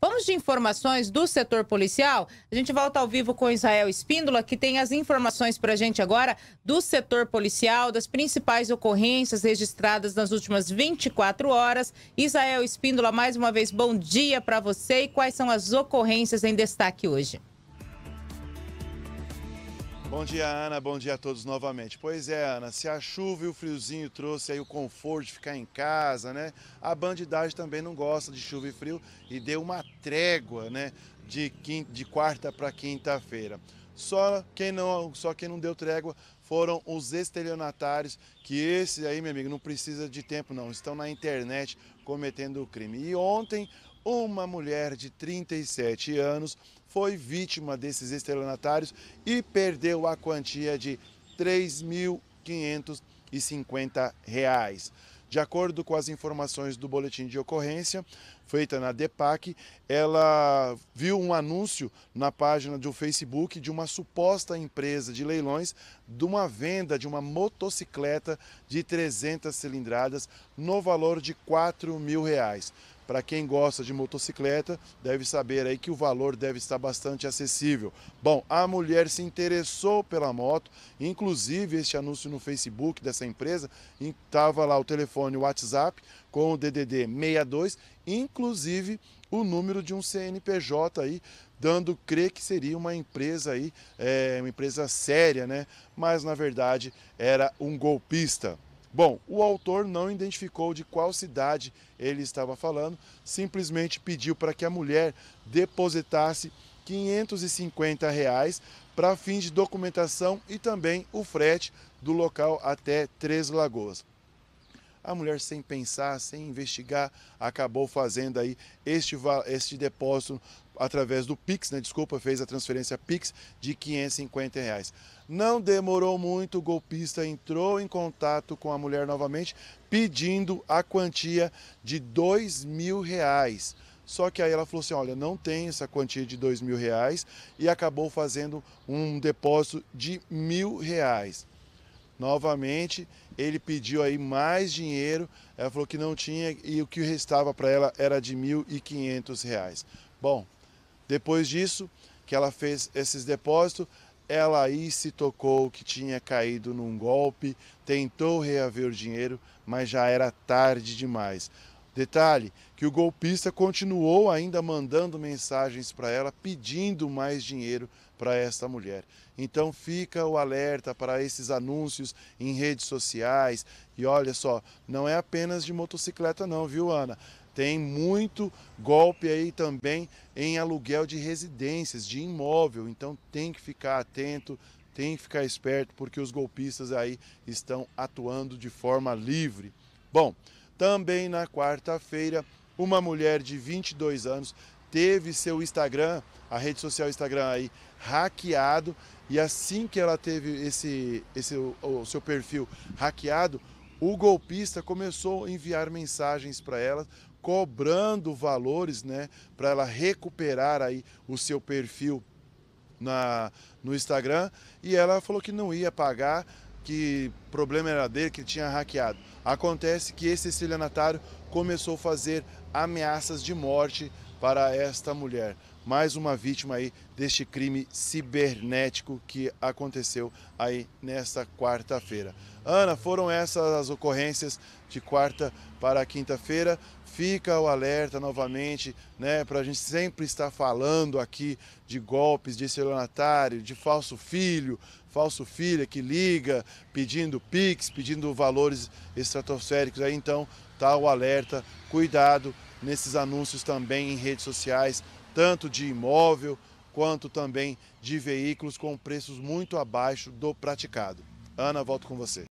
Vamos de informações do setor policial? A gente volta ao vivo com Israel Espíndola, que tem as informações para a gente agora do setor policial, das principais ocorrências registradas nas últimas 24 horas. Israel Espíndola, mais uma vez, bom dia para você e quais são as ocorrências em destaque hoje? Bom dia, Ana. Bom dia a todos novamente. Pois é, Ana, se a chuva e o friozinho trouxe aí o conforto de ficar em casa, né? A bandidagem também não gosta de chuva e frio e deu uma trégua, né? De, quinta, de quarta para quinta-feira. Só quem não, só quem não deu trégua foram os estelionatários, que esse aí, meu amigo, não precisa de tempo não, estão na internet cometendo o crime. E ontem uma mulher de 37 anos foi vítima desses estelionatários e perdeu a quantia de R$ 3.550. De acordo com as informações do boletim de ocorrência feita na DEPAC, ela viu um anúncio na página do Facebook de uma suposta empresa de leilões de uma venda de uma motocicleta de 300 cilindradas no valor de 4 mil reais. Para quem gosta de motocicleta, deve saber aí que o valor deve estar bastante acessível. Bom, a mulher se interessou pela moto, inclusive este anúncio no Facebook dessa empresa, estava lá o telefone o WhatsApp com o DDD 62, inclusive o número de um CNPJ aí, dando crer que seria uma empresa aí, é, uma empresa séria, né? Mas na verdade era um golpista. Bom, o autor não identificou de qual cidade ele estava falando, simplesmente pediu para que a mulher depositasse 550 reais para fins de documentação e também o frete do local até Três Lagoas. A mulher, sem pensar, sem investigar, acabou fazendo aí este, este depósito através do Pix, né? Desculpa, fez a transferência Pix de 550 reais. Não demorou muito, o golpista entrou em contato com a mulher novamente, pedindo a quantia de dois mil reais. Só que aí ela falou assim: olha, não tem essa quantia de dois mil reais e acabou fazendo um depósito de mil reais novamente, ele pediu aí mais dinheiro, ela falou que não tinha e o que restava para ela era de R$ 1.500. Bom, depois disso, que ela fez esses depósitos, ela aí se tocou que tinha caído num golpe, tentou reaver o dinheiro, mas já era tarde demais. Detalhe que o golpista continuou ainda mandando mensagens para ela pedindo mais dinheiro para esta mulher. Então fica o alerta para esses anúncios em redes sociais. E olha só, não é apenas de motocicleta não, viu, Ana? Tem muito golpe aí também em aluguel de residências, de imóvel. Então tem que ficar atento, tem que ficar esperto porque os golpistas aí estão atuando de forma livre. Bom, também na quarta-feira, uma mulher de 22 anos teve seu Instagram, a rede social Instagram aí, hackeado. E assim que ela teve esse, esse o, o seu perfil hackeado, o golpista começou a enviar mensagens para ela, cobrando valores, né, para ela recuperar aí o seu perfil na, no Instagram. E ela falou que não ia pagar que o problema era dele, que ele tinha hackeado. Acontece que esse estelionatário começou a fazer ameaças de morte para esta mulher. Mais uma vítima aí deste crime cibernético que aconteceu aí nesta quarta-feira. Ana, foram essas as ocorrências de quarta para quinta-feira. Fica o alerta novamente, né, para a gente sempre estar falando aqui de golpes de estelionatário, de falso filho, falso filha que liga pedindo Pix, pedindo valores estratosféricos. Aí então tá o alerta, cuidado, nesses anúncios também em redes sociais, tanto de imóvel quanto também de veículos com preços muito abaixo do praticado. Ana, volto com você.